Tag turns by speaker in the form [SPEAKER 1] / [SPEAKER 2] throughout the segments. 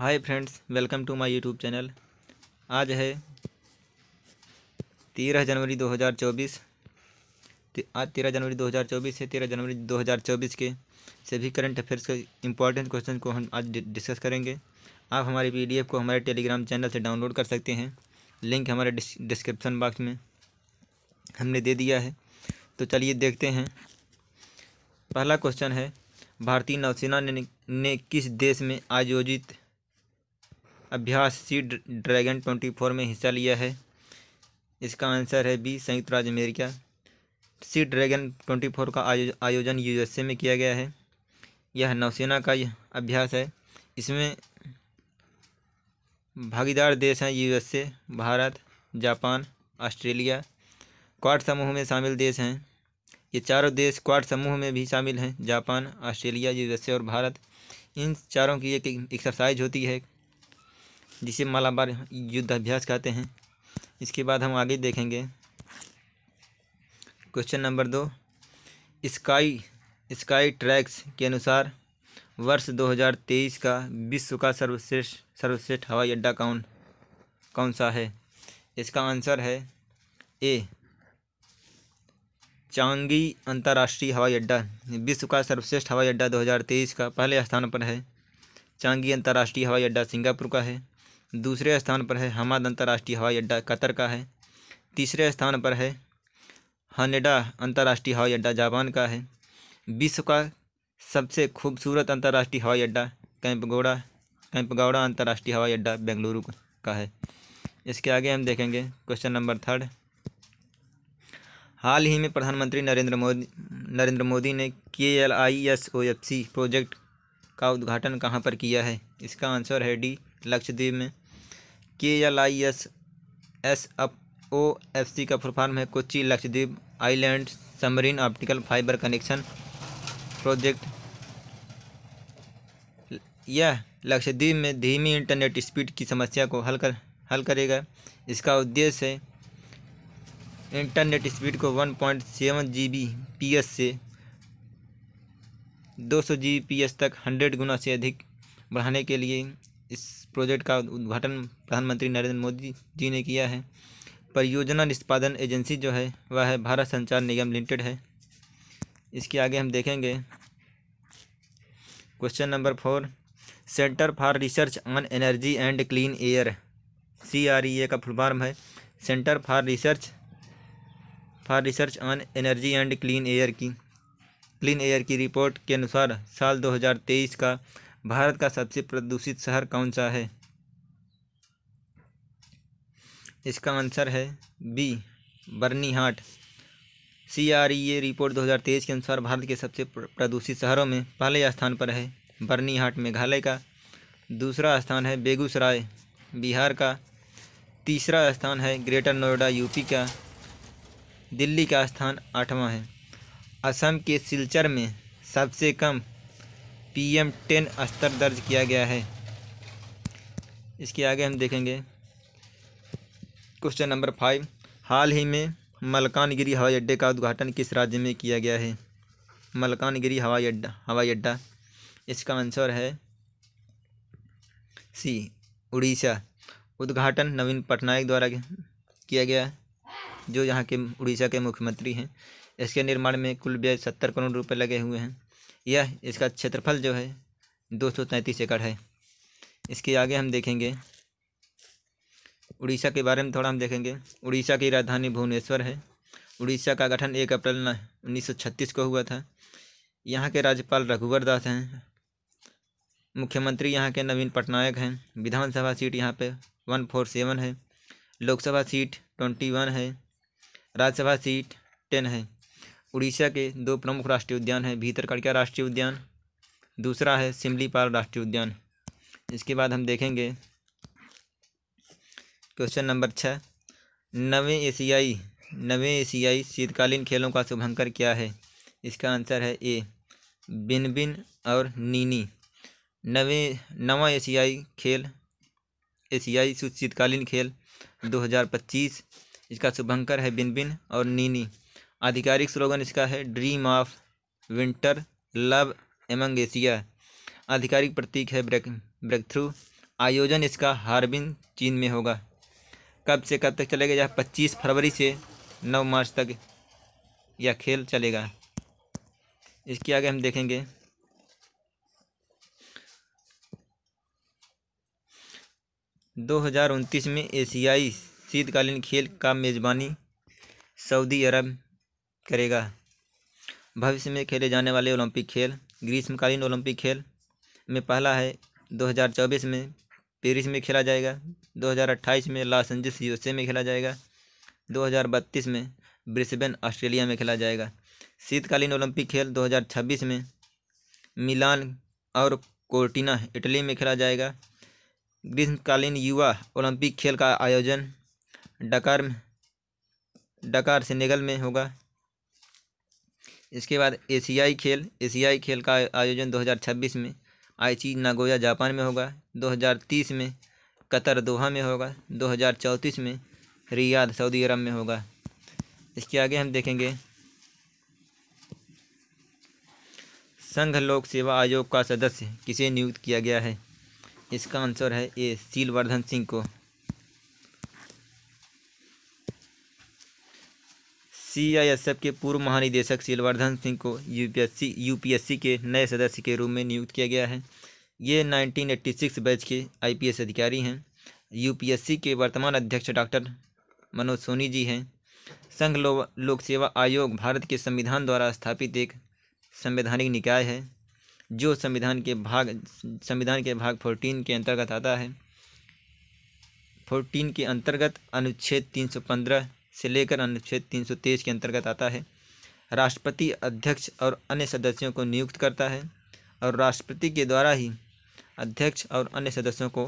[SPEAKER 1] hi friends welcome to my YouTube channel आज है तेरह जनवरी 2024 आज तेरह जनवरी 2024 से तेरह जनवरी 2024 के सभी करंट अफेयर्स के इम्पॉर्टेंट क्वेश्चन को हम आज डिस्कस करेंगे आप हमारे पीडीएफ को हमारे टेलीग्राम चैनल से डाउनलोड कर सकते हैं लिंक हमारे डिस्क्रिप्शन बॉक्स में हमने दे दिया है तो चलिए देखते हैं पहला क्वेश्चन है भारतीय नौसेना ने, ने किस देश में आयोजित अभ्यास सी ड्रैगन ट्वेंटी फोर में हिस्सा लिया है इसका आंसर है बी संयुक्त राज्य America sea dragon twenty four का आयो, आयोजन यूएसए में किया गया है यह नौसेना का यह अभ्यास है इसमें भागीदार देश हैं USA Bharat Japan Australia Quad समूह में शामिल देश हैं ये चारों देश क्वाड समूह में भी शामिल हैं जापान ऑस्ट्रेलिया यूएसए और भारत इन चारों की एक एक्सरसाइज होती है जिसे मालाबार युद्धाभ्यास कहते हैं इसके बाद हम आगे देखेंगे क्वेश्चन नंबर दो स्काई स्काई ट्रैक्स के अनुसार वर्ष 2023 का विश्व का सर्वश्रेष्ठ सर्वश्रेष्ठ हवाई अड्डा कौन कौन सा है इसका आंसर है ए चांगी अंतर्राष्ट्रीय हवाई अड्डा विश्व का सर्वश्रेष्ठ हवाई अड्डा 2023 का पहले स्थान पर है चांगी अंतर्राष्ट्रीय हवाई अड्डा सिंगापुर का है दूसरे स्थान पर है हमाद अंतर्राष्ट्रीय हवाई अड्डा कतर का है तीसरे स्थान पर है हनेडा अंतर्राष्ट्रीय हवाई अड्डा जापान का है विश्व का सबसे खूबसूरत अंतर्राष्ट्रीय हवाई अड्डा कैंपगौड़ा कैंपगौड़ा अंतर्राष्ट्रीय हवाई अड्डा बेंगलुरु का है इसके आगे हम देखेंगे क्वेश्चन नंबर थर्ड हाल ही में प्रधानमंत्री नरेंद्र मोदी नरेंद्र मोदी ने K L I S O F C project का उद्घाटन कहाँ पर किया है इसका आंसर है डी लक्षद्वीप में K L I S S अप ओ एफ सी का फुलफार्म है Kochi Lakshadweep island submarine optical fibre connection project यह लक्षद्वीप में धीमी इंटरनेट स्पीड की समस्या को हल कर हल करेगा इसका उद्देश्य इंटरनेट स्पीड को 1.7 पॉइंट से 200 एस तक 100 गुना से अधिक बढ़ाने के लिए इस प्रोजेक्ट का उद्घाटन प्रधानमंत्री नरेंद्र मोदी जी ने किया है परियोजना निष्पादन एजेंसी जो है वह है भारत संचार निगम लिमिटेड है इसके आगे हम देखेंगे question number four centre for research on energy and clean air C R E A का फुलफार्म है centre for research for research on energy and clean air की क्लीन एयर की रिपोर्ट के अनुसार साल 2023 का भारत का सबसे प्रदूषित शहर कौन सा है इसका आंसर है B Byrnihat C R E report 2023 के अनुसार भारत के सबसे प्रदूषित शहरों में पहले स्थान पर है बर्नीहाट मेघालय का दूसरा स्थान है बेगूसराय बिहार का तीसरा स्थान है ग्रेटर नोएडा यूपी का दिल्ली का स्थान आठवां है असम के सिलचर में सबसे कम पीएम टेन स्तर दर्ज किया गया है इसके आगे हम देखेंगे क्वेश्चन नंबर फाइव हाल ही में मलकानगिरी हवाई अड्डे का उद्घाटन किस राज्य में किया गया है मलकानगिरी हवाई अड्डा हवाई अड्डा इसका आंसर है सी उड़ीसा उद्घाटन नवीन पटनायक द्वारा किया गया जो यहाँ के उड़ीसा के मुख्यमंत्री हैं इसके निर्माण में कुल व्यय सत्तर करोड़ रुपए लगे हुए हैं यह इसका क्षेत्रफल जो है दो सौ तैंतीस एकड़ है इसके आगे हम देखेंगे उड़ीसा के बारे में थोड़ा हम देखेंगे उड़ीसा की राजधानी भुवनेश्वर है उड़ीसा का गठन एक अप्रैल उन्नीस को हुआ था यहाँ के राज्यपाल रघुवर दास हैं मुख्यमंत्री यहाँ के नवीन पटनायक हैं विधानसभा सीट यहाँ पे वन फोर सेवन है लोकसभा सीट ट्वेंटी वन है राज्यसभा सीट टेन है उड़ीसा के दो प्रमुख राष्ट्रीय उद्यान हैं कड़किया राष्ट्रीय उद्यान दूसरा है सिमलीपाल राष्ट्रीय उद्यान इसके बाद हम देखेंगे क्वेश्चन नंबर छः नवे एशियाई नवे एशियाई शीतकालीन खेलों का शुभंकर क्या है इसका आंसर है ए बिन बिन और नीनी नवे नवा एशियाई खेल एशियाई शीतकालीन खेल 2025 इसका शुभंकर है बिन बिन और नीनी आधिकारिक स्लोगन इसका है dream of winter love among Asia आधिकारिक प्रतीक है ब्रेक ब्रेक थ्रू आयोजन इसका हार्बिन चीन में होगा कब से कब तक चलेगा यह 25 फरवरी से 9 मार्च तक यह खेल चलेगा इसके आगे हम देखेंगे दो हज़ार उनतीस में एशियाई शीतकालीन खेल का मेज़बानी सऊदी अरब करेगा भविष्य में खेले जाने वाले ओलंपिक खेल ग्रीष्मकालीन ओलंपिक खेल में पहला है 2024 में पेरिस में खेला जाएगा 2028 में लॉस एंजल्स यूएसए में खेला जाएगा 2032 में ब्रिस्बेन ऑस्ट्रेलिया में खेला जाएगा शीतकालीन ओलंपिक खेल 2026 में मिलान और कोर्टिना इटली में खेला जाएगा ग्रीष्मकालीन युवा ओलंपिक खेल का आयोजन डकार डकार सेनेगल में होगा इसके बाद एशियाई खेल एशियाई खेल का आयोजन 2026 में आईची नागोया जापान में होगा 2030 में कतर दोहा में होगा 2034 में रियाद सऊदी अरब में होगा इसके आगे हम देखेंगे संघ लोक सेवा आयोग का सदस्य किसे नियुक्त किया गया है इसका आंसर है ए सीलवर्धन सिंह को सीआईएसएफ के पूर्व महानिदेशक सिलवर्धन सिंह को यूपीएससी यूपीएससी के नए सदस्य के रूप में नियुक्त किया गया है ये 1986 बैच के आईपीएस अधिकारी हैं यूपीएससी के वर्तमान अध्यक्ष डॉक्टर मनोज सोनी जी हैं संघ लो, लोक सेवा आयोग भारत के संविधान द्वारा स्थापित एक संवैधानिक निकाय है जो संविधान के भाग संविधान के भाग फोर्टीन के अंतर्गत आता है फोर्टीन के अंतर्गत अनुच्छेद तीन सौ पंद्रह से लेकर अनुच्छेद 323 के अंतर्गत आता है राष्ट्रपति अध्यक्ष और अन्य सदस्यों को नियुक्त करता है और राष्ट्रपति के द्वारा ही अध्यक्ष और अन्य सदस्यों को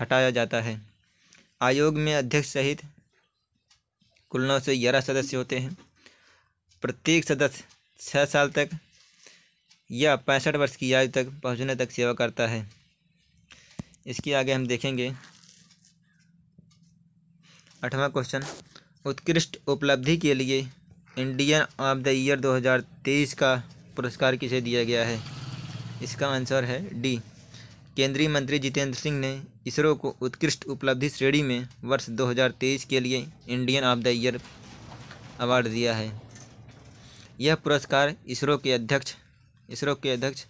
[SPEAKER 1] हटाया जाता है आयोग में अध्यक्ष सहित कुल नौ से ग्यारह सदस्य होते हैं प्रत्येक सदस्य छः साल तक या पैंसठ वर्ष की आयु तक पहुंचने तक सेवा करता है इसके आगे हम देखेंगे आठवां क्वेश्चन उत्कृष्ट उपलब्धि के लिए इंडियन ऑफ द ईयर 2023 का पुरस्कार किसे दिया गया है इसका आंसर है डी केंद्रीय मंत्री जितेंद्र सिंह ने इसरो को उत्कृष्ट उपलब्धि श्रेणी में वर्ष 2023 के लिए Indian of the year award दिया है यह पुरस्कार इसरो के अध्यक्ष इसरो के अध्यक्ष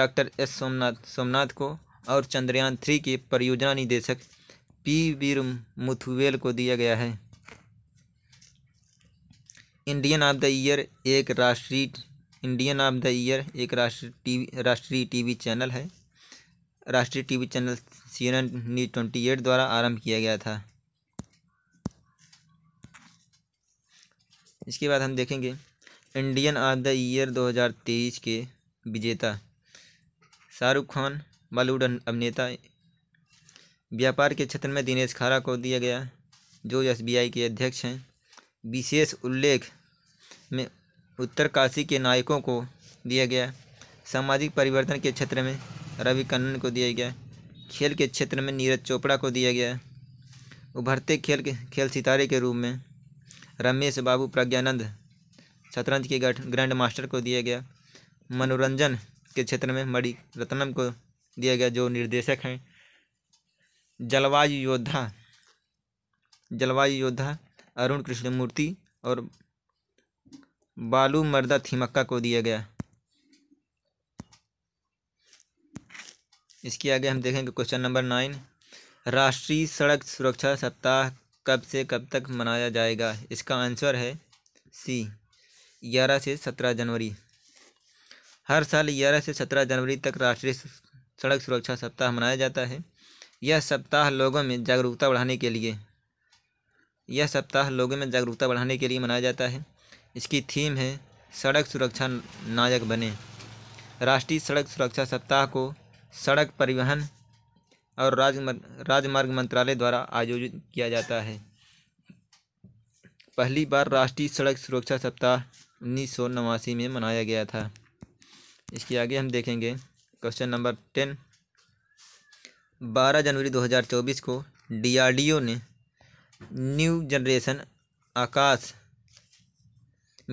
[SPEAKER 1] डॉक्टर एस सोमनाथ सोमनाथ को और चंद्रयान थ्री के परियोजना निदेशक पी वीर मुथुवेल को दिया गया है इंडियन ऑफ द ईयर एक राष्ट्रीय इंडियन ऑफ द ईयर एक राष्ट्रीय टीवी राष्ट्रीय टीवी चैनल है राष्ट्रीय TV channel C N N news twenty eight द्वारा आरंभ किया गया था इसके बाद हम देखेंगे इंडियन ऑफ द ईयर 2023 के विजेता शाहरुख खान बॉलीवुड अभिनेता व्यापार के क्षेत्र में दिनेश खारा को दिया गया जो एसबीआई के अध्यक्ष हैं विशेष उल्लेख में उत्तरकाशी के नायकों को दिया गया सामाजिक परिवर्तन के क्षेत्र में रवि कन्नन को दिया गया खेल के क्षेत्र में नीरज चोपड़ा को दिया गया उभरते खेल के खेल सितारे के रूप में रमेश बाबू प्रज्ञानंद शतरंज के ग्रैंड मास्टर को दिया गया मनोरंजन के क्षेत्र में मणि रत्नम को दिया गया जो निर्देशक हैं जलवायु योद्धा जलवायु योद्धा अरुण कृष्णमूर्ति और बालू मर्दा थिमक्का को दिया गया इसके आगे हम देखेंगे क्वेश्चन नंबर नाइन राष्ट्रीय सड़क सुरक्षा सप्ताह कब से कब तक मनाया जाएगा इसका आंसर है सी ग्यारह से सत्रह जनवरी हर साल ग्यारह से सत्रह जनवरी तक राष्ट्रीय सड़क सुरक्षा सप्ताह मनाया जाता है यह सप्ताह लोगों में जागरूकता बढ़ाने के लिए यह सप्ताह लोगों में जागरूकता बढ़ाने के लिए मनाया जाता है इसकी थीम है सड़क सुरक्षा नायक बने राष्ट्रीय सड़क सुरक्षा सप्ताह को सड़क परिवहन और राजमार्ग राजमार्ग मंत्रालय द्वारा आयोजित किया जाता है पहली बार राष्ट्रीय सड़क सुरक्षा सप्ताह उन्नीस सौ नवासी में मनाया गया था इसके आगे हम देखेंगे क्वेश्चन नंबर टेन बारह जनवरी 2024 को डीआरडीओ ने new generation Akash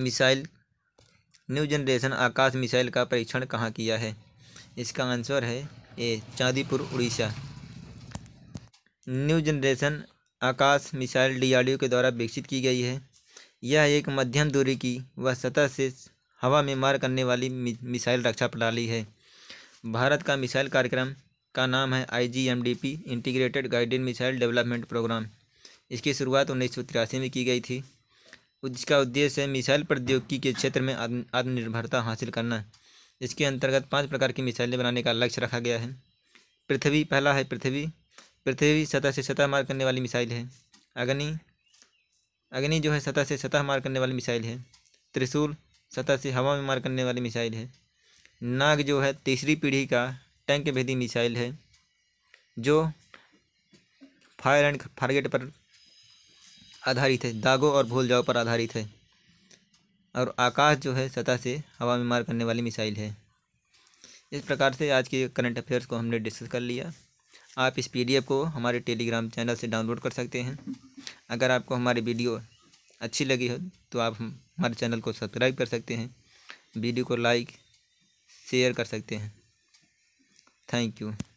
[SPEAKER 1] missile new generation Akash missile का परीक्षण कहाँ किया है इसका आंसर है A Chandipur Odisha new generation Akash missile DRDO के द्वारा विकसित की गई है यह एक मध्यम दूरी की व सतह से हवा में मार करने वाली मिसाइल रक्षा प्रणाली है भारत का मिसाइल कार्यक्रम का नाम है IGMDP integrated guided missile development programme इसकी शुरुआत उन्नीस में की गई थी जिसका उद्देश्य है मिसाइल प्रौद्योगिकी के क्षेत्र में आत्मनिर्भरता हासिल करना इसके अंतर्गत पांच प्रकार की मिसाइलें बनाने का लक्ष्य रखा गया है पृथ्वी पहला है पृथ्वी पृथ्वी सतह से सतह मार करने वाली मिसाइल है अग्नि अग्नि जो है सतह से सतह मार करने वाली मिसाइल है त्रिशूल सतह से हवा में मार करने वाली मिसाइल है नाग जो है तीसरी पीढ़ी का टैंक भेदी मिसाइल है जो फायर एंड फारगेट पर आधारित है दागों और भूल जाओ पर आधारित है और आकाश जो है सतह से हवा में मार करने वाली मिसाइल है इस प्रकार से आज के करंट अफेयर्स को हमने डिस्कस कर लिया आप इस पीडीएफ को हमारे टेलीग्राम चैनल से डाउनलोड कर सकते हैं अगर आपको हमारी वीडियो अच्छी लगी हो तो आप हमारे चैनल को सब्सक्राइब कर सकते हैं वीडियो को लाइक शेयर कर सकते हैं थैंक यू